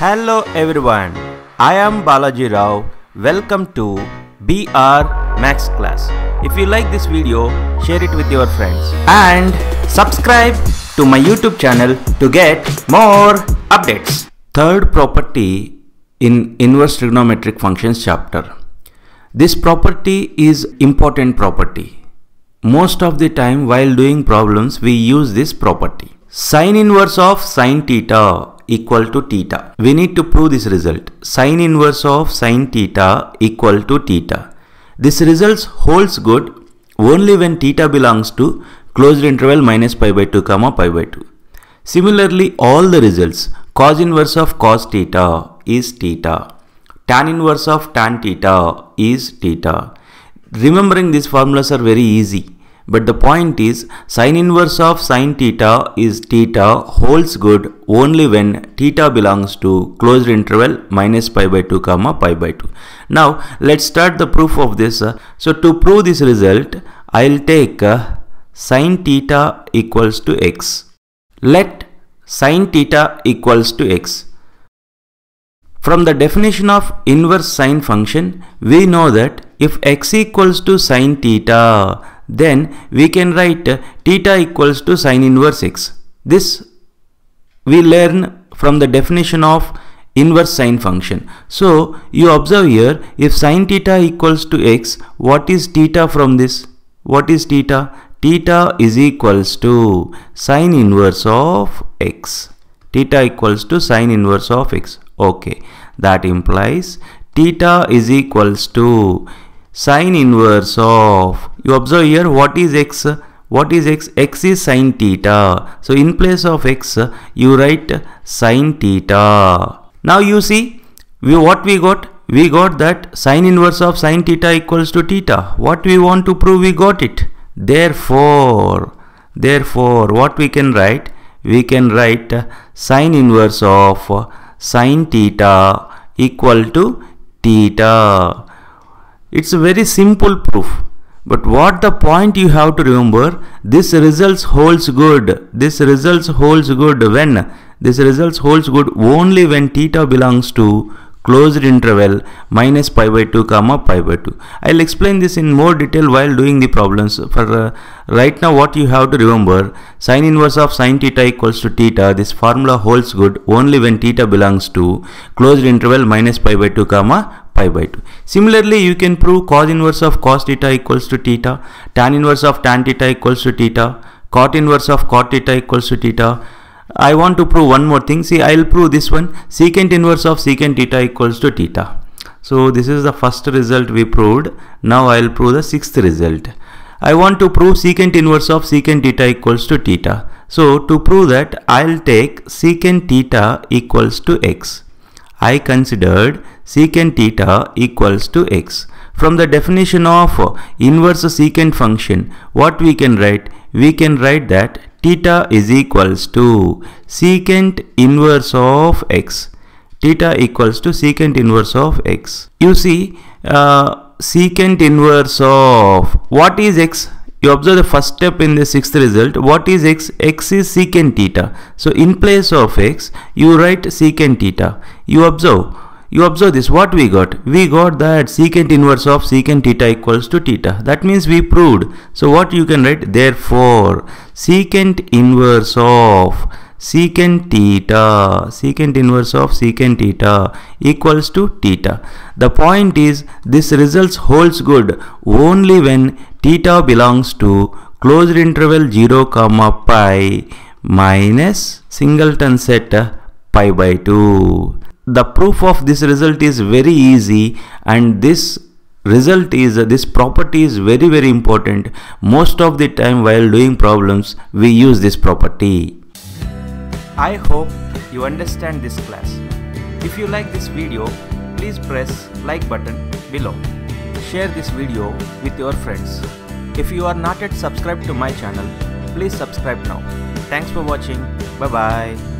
Hello everyone, I am Balaji Rao. Welcome to BR Max class. If you like this video, share it with your friends and subscribe to my YouTube channel to get more updates. Third property in inverse trigonometric functions chapter. This property is important property. Most of the time while doing problems we use this property. Sine inverse of sine theta equal to theta. We need to prove this result. Sine inverse of sine theta equal to theta. This result holds good only when theta belongs to closed interval minus pi by 2 comma pi by 2. Similarly, all the results cos inverse of cos theta is theta. Tan inverse of tan theta is theta. Remembering these formulas are very easy. But the point is sine inverse of sine theta is theta holds good only when theta belongs to closed interval minus pi by 2 comma pi by 2. Now let's start the proof of this. So to prove this result I'll take uh, sine theta equals to x. Let sine theta equals to x. From the definition of inverse sine function, we know that if x equals to sine theta, then we can write theta equals to sine inverse x. This we learn from the definition of inverse sine function. So you observe here if sine theta equals to x what is theta from this? What is theta? Theta is equals to sine inverse of x. Theta equals to sine inverse of x. Okay that implies theta is equals to sine inverse of you observe here what is x what is x x is sine theta so in place of x you write sine theta now you see we what we got we got that sine inverse of sine theta equals to theta what we want to prove we got it therefore therefore what we can write we can write sine inverse of sine theta equal to theta it's a very simple proof. But what the point you have to remember, this results holds good. This results holds good when? This results holds good only when theta belongs to closed interval minus pi by 2 comma pi by 2. I'll explain this in more detail while doing the problems. For uh, right now what you have to remember, sine inverse of sine theta equals to theta. This formula holds good only when theta belongs to closed interval minus pi by 2 comma pi by 2. Similarly, you can prove cos inverse of cos theta equals to theta, tan inverse of tan theta equals to theta, cot inverse of cot theta equals to theta. I want to prove one more thing. See, I will prove this one secant inverse of secant theta equals to theta. So, this is the first result we proved. Now, I will prove the sixth result. I want to prove secant inverse of secant theta equals to theta. So, to prove that, I will take secant theta equals to x. I considered secant theta equals to x. From the definition of inverse secant function, what we can write? We can write that theta is equals to secant inverse of x. Theta equals to secant inverse of x. You see, uh, secant inverse of what is x? you observe the first step in the sixth result what is x x is secant theta so in place of x you write secant theta you observe you observe this what we got we got that secant inverse of secant theta equals to theta that means we proved so what you can write therefore secant inverse of secant theta secant inverse of secant theta equals to theta the point is this results holds good only when theta belongs to closed interval 0 comma pi minus singleton set pi by 2 the proof of this result is very easy and this result is this property is very very important most of the time while doing problems we use this property i hope you understand this class if you like this video please press like button below share this video with your friends if you are not yet subscribed to my channel please subscribe now thanks for watching bye bye